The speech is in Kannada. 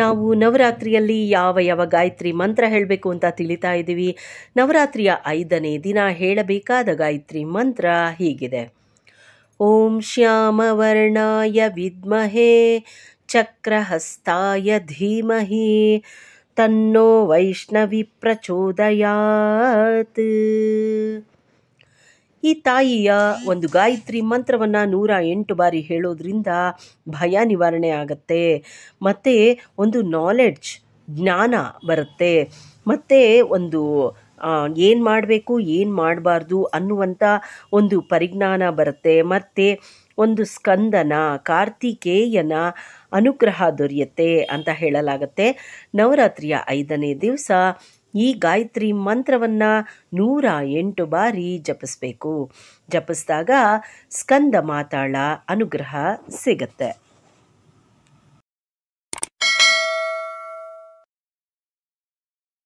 ನಾವು ನವರಾತ್ರಿಯಲ್ಲಿ ಯಾವ ಯಾವ ಗಾಯತ್ರಿ ಮಂತ್ರ ಹೇಳಬೇಕು ಅಂತ ತಿಳಿತಾ ಇದ್ದೀವಿ ನವರಾತ್ರಿಯ ಐದನೇ ದಿನ ಹೇಳಬೇಕಾದ ಗಾಯತ್ರಿ ಮಂತ್ರ ಹೀಗಿದೆ ಓಂ ಶ್ಯಾಮವರ್ಣಾಯ ವಿದ್ಮಹೇ ಚಕ್ರಹಸ್ತಾಯ ಧೀಮಹಿ ತನ್ನೋ ವೈಷ್ಣವಿ ಪ್ರಚೋದಯಾತ್ ಈ ತಾಯಿಯ ಒಂದು ಗಾಯತ್ರಿ ಮಂತ್ರವನ್ನು ನೂರ ಎಂಟು ಬಾರಿ ಹೇಳೋದ್ರಿಂದ ಭಯ ನಿವಾರಣೆ ಆಗತ್ತೆ ಮತ್ತು ಒಂದು ನಾಲೆಡ್ಜ್ ಜ್ಞಾನ ಬರುತ್ತೆ ಮತ್ತು ಒಂದು ಏನು ಮಾಡಬೇಕು ಏನು ಮಾಡಬಾರ್ದು ಅನ್ನುವಂಥ ಒಂದು ಪರಿಜ್ಞಾನ ಬರುತ್ತೆ ಮತ್ತು ಒಂದು ಸ್ಕಂದನ ಕಾರ್ತಿಕೇಯನ ಅನುಗ್ರಹ ದೊರೆಯುತ್ತೆ ಅಂತ ಹೇಳಲಾಗತ್ತೆ ನವರಾತ್ರಿಯ ಐದನೇ ದಿವಸ ಈ ಗಾಯತ್ರಿ ಮಂತ್ರವನ್ನು ನೂರ ಎಂಟು ಬಾರಿ ಜಪಿಸಬೇಕು ಜಪಿಸಿದಾಗ ಸ್ಕಂದ ಮಾತಾಳ ಅನುಗ್ರಹ ಸಿಗತ್ತೆ